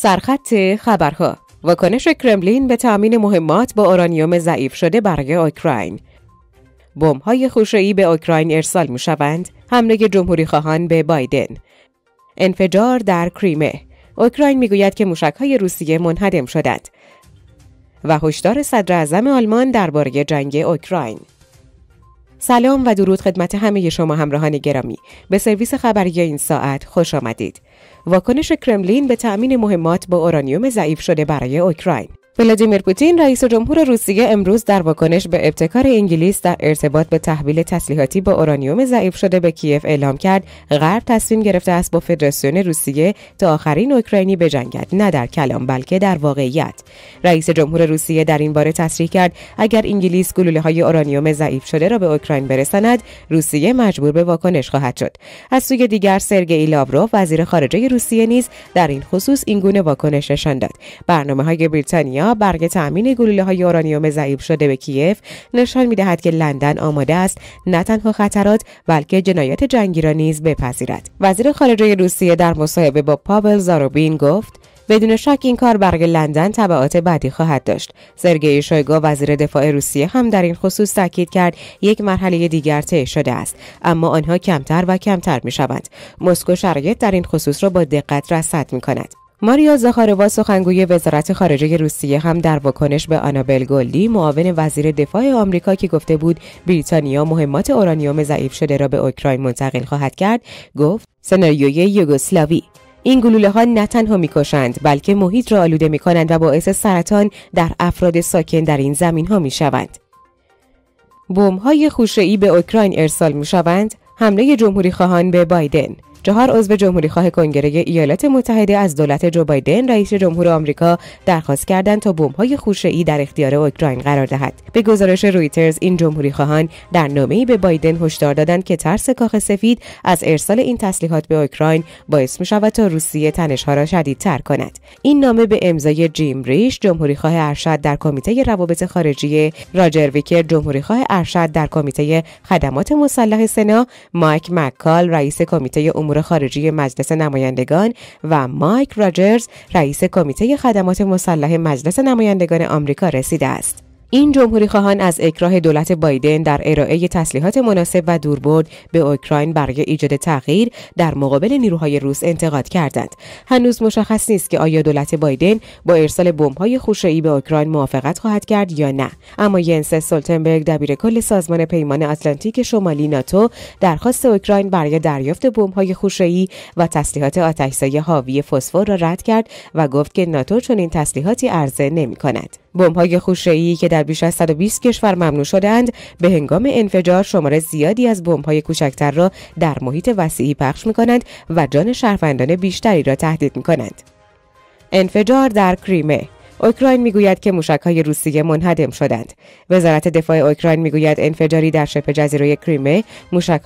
سرخط خبرها واکنش کرملین به تامین مهمات با اورانیوم ضعیف شده برای اوکراین های خوشه‌ای به اوکراین ارسال شوند حمله جمهوری خواهان به بایدن انفجار در کریمه اوکراین میگوید که موشک های روسیه منهدم شدند و هشدار اعظم آلمان درباره جنگ اوکراین سلام و درود خدمت همه شما همراهان گرامی به سرویس خبری این ساعت خوش آمدید واکنش کرملین به تأمین مهمات با اورانیوم ضعیف شده برای اوکراین ولادیمیر پوتین رئیس جمهور روسیه امروز در واکنش به ابتکار انگلیس در ارتباط به تحویل تسلیحاتی با اورانیوم ضعیف شده به کیف اعلام کرد غرب تصمیم گرفته است با فدراسیون روسیه تا آخرین اوکراینی بجنگد نه در کلام بلکه در واقعیت رئیس جمهور روسیه در این باره تصریح کرد اگر انگلیس گلوله های اورانیوم ضعیف شده را به اوکراین برساند روسیه مجبور به واکنش خواهد شد از سوی دیگر سرگئی لاوروف وزیر خارجه روسیه نیز در این خصوص اینگونه واکنش نشان داد برنامه های بریتانیا برگ تامین گلوله های اورانیوم ضعیف شده به کیف نشان میدهد که لندن آماده است نه تنها خطرات بلکه جنایت جنگی را نیز بپذیرد وزیر خارجه روسیه در مصاحبه با پاول زاروبین گفت بدون شک این کار برگ لندن تبعات بعدی خواهد داشت سرگئی شویگو وزیر دفاع روسیه هم در این خصوص تاکید کرد یک مرحله دیگر طی شده است اما آنها کمتر و کمتر می شوند مسکو شرایط در این خصوص را با دقت رصد می کند ماریا زاخاروا سخنگوی وزارت خارجه روسیه هم در واکنش به آنابل گلدی معاون وزیر دفاع آمریکا که گفته بود بریتانیا مهمات اورانیوم ضعیف شده را به اوکراین منتقل خواهد کرد گفت سناریوی یوگسلاوی این گلوله ها نه تنها میکشند بلکه محیط را آلوده می کنند و باعث سرطان در افراد ساکن در این زمین ها می شوند. بوم های خوشه ای به اوکراین ارسال می شوند. حمله جمهوری خواهان به بایدن چهار عضو جمهوری خواه کنگره ایالات متحده از دولت جو بایدن رئیس جمهور آمریکا درخواست کردند تا بمب‌های خوشه‌ای در اختیار اوکراین قرار دهد. به گزارش رویترز این جمهوری خواهان در نامه‌ای به بایدن هشدار دادند که ترس کاخ سفید از ارسال این تسلیحات به اوکراین باعث می‌شود تا روسیه تنش‌ها را شدیدتر کند. این نامه به امضای جیم ریش جمهوری خواه ارشد در کمیته روابط خارجی، راجر ویکر جمهوری خواه ارشد در کمیته خدمات مسلح سنا، مایک مکال رئیس کمیته امور خارجی مجلس نمایندگان و مایک راجرز رئیس کمیته خدمات مسلح مجلس نمایندگان آمریکا رسیده است. این جمهوری خواهان از اکراه دولت بایدن در ارائه تسلیحات مناسب و دوربرد به اوکراین برای ایجاد تغییر در مقابل نیروهای روس انتقاد کردند. هنوز مشخص نیست که آیا دولت بایدن با ارسال بمب‌های خوشه‌ای به اوکراین موافقت خواهد کرد یا نه. اما ینس سولتنبرگ دبیر کل سازمان پیمان آتلانتیک شمالی ناتو درخواست اوکراین برای دریافت بمب‌های خوشه‌ای و تسلیحات آتشسای حاوی فسفر را رد کرد و گفت که ناتو چنین تسلیحاتی عرضه نمی‌کند. بمب‌های خوشه‌ای که در بیش از 120 کشور ممنوع شدهاند به هنگام انفجار شماره زیادی از های کوچکتر را در محیط وسیعی پخش کنند و جان شهروندان بیشتری را تهدید کنند انفجار در کریمه اوکراین میگوید که های روسیه منهدم شدند وزارت دفاع اوکراین میگوید انفجاری در شبه جزیره کریمه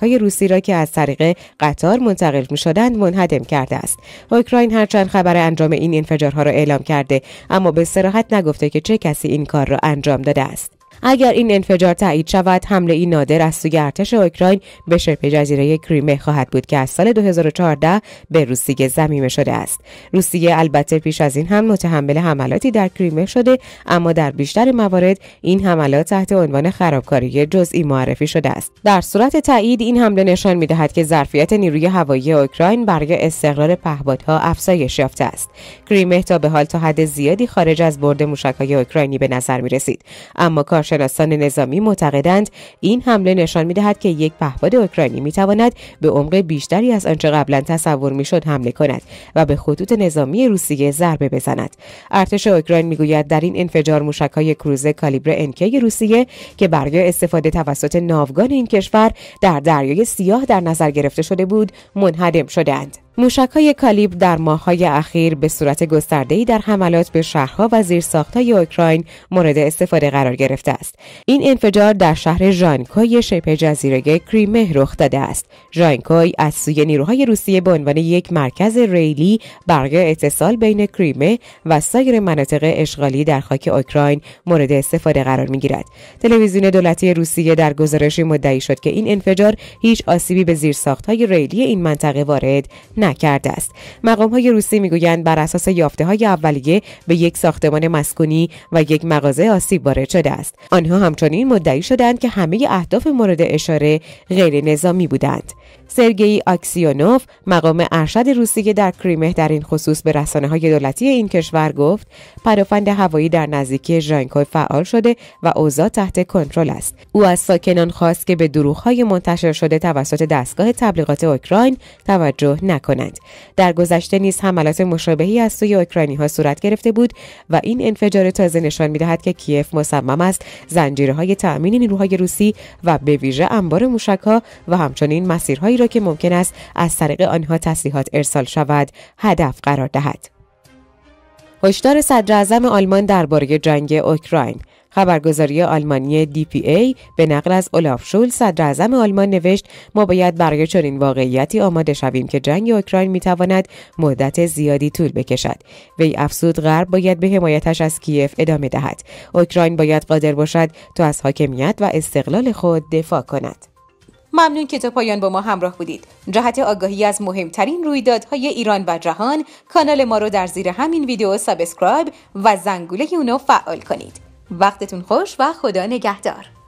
های روسی را که از طریق قطار منتقل شدند منهدم کرده است اوکراین هرچند خبر انجام این انفجارها را اعلام کرده اما به صراحت نگفته که چه کسی این کار را انجام داده است اگر این انفجار تایید شود حمله این نادر از سوی ارتش اوکراین به شبه جزیره کریمه خواهد بود که از سال 2014 به روسیه زمیمه شده است روسیه البته پیش از این هم متحمل حملاتی در کریمه شده اما در بیشتر موارد این حملات تحت عنوان خرابکاری جزئی معرفی شده است در صورت تایید این حمله نشان می‌دهد که ظرفیت نیروی هوایی اوکراین برای استقرار پهپادها افزایش یافته است کریمه تا به حال تا حد زیادی خارج از برد موشکهای اوکراینی به نظر می‌رسید، اما کارش کارشناسان نظامی معتقدند این حمله نشان میدهد که یک پهپاد اوکراینی میتواند به عمق بیشتری از آنچه قبلا تصور میشد حمله کند و به خطوط نظامی روسیه ضربه بزند ارتش اوکراین میگوید در این انفجار های کروزه کالیبر انکی روسیه که برای استفاده توسط ناوگان این کشور در دریای سیاه در نظر گرفته شده بود منهدم شدند موشک های کالیب در های اخیر به صورت گسترده‌ای در حملات به شهرها و های اوکراین مورد استفاده قرار گرفته است. این انفجار در شهر ژانکوی شبه جزیره کریمه رخ داده است. ژانکوی از سوی نیروهای روسیه به عنوان یک مرکز ریلی برای اتصال بین کریمه و سایر مناطق اشغالی در خاک اوکراین مورد استفاده قرار می‌گیرد. تلویزیون دولتی روسیه در گزارشی مدعی شد که این انفجار هیچ آسیبی به های ریلی این منطقه وارد نکرده است مقام های روسی میگویند بر اساس یافته های اولیه به یک ساختمان مسکونی و یک مغازه آسیب وارد شده است آنها همچنین مدعی شدند که همه اهداف مورد اشاره غیر نظامی بودند سرگئی آکسیونوف مقام ارشد روسیه در کریمه در این خصوص به رسانه های دولتی این کشور گفت پرافند هوایی در نزدیکی ژانکوی فعال شده و اوضاع تحت کنترل است او از ساکنان خواست که به دروغهای منتشر شده توسط دستگاه تبلیغات اوکراین توجه نکنند در گذشته نیز حملات مشابهی از سوی اوکراینی ها صورت گرفته بود و این انفجار تازه نشان میدهد که کیف مصمم است های تأمین نیروهای روسی و به ویژه انبار ها و همچنین مسیرهای که ممکن است از طریق آنها تسلیحات ارسال شود هدف قرار دهد هشدار صدر آلمان درباره جنگ اوکراین خبرگزاری آلمانی DPA به نقل از اولاف شول صدر آلمان نوشت ما باید برای چنین واقعیتی آماده شویم که جنگ اوکراین میتواند مدت زیادی طول بکشد وی افزود غرب باید به حمایتش از کیف ادامه دهد اوکراین باید قادر باشد تا از حاکمیت و استقلال خود دفاع کند ممنون که تا پایان با ما همراه بودید جهت آگاهی از مهمترین رویدادهای ایران و جهان کانال ما رو در زیر همین ویدیو سابسکرایب و زنگوله اونو فعال کنید وقتتون خوش و خدا نگهدار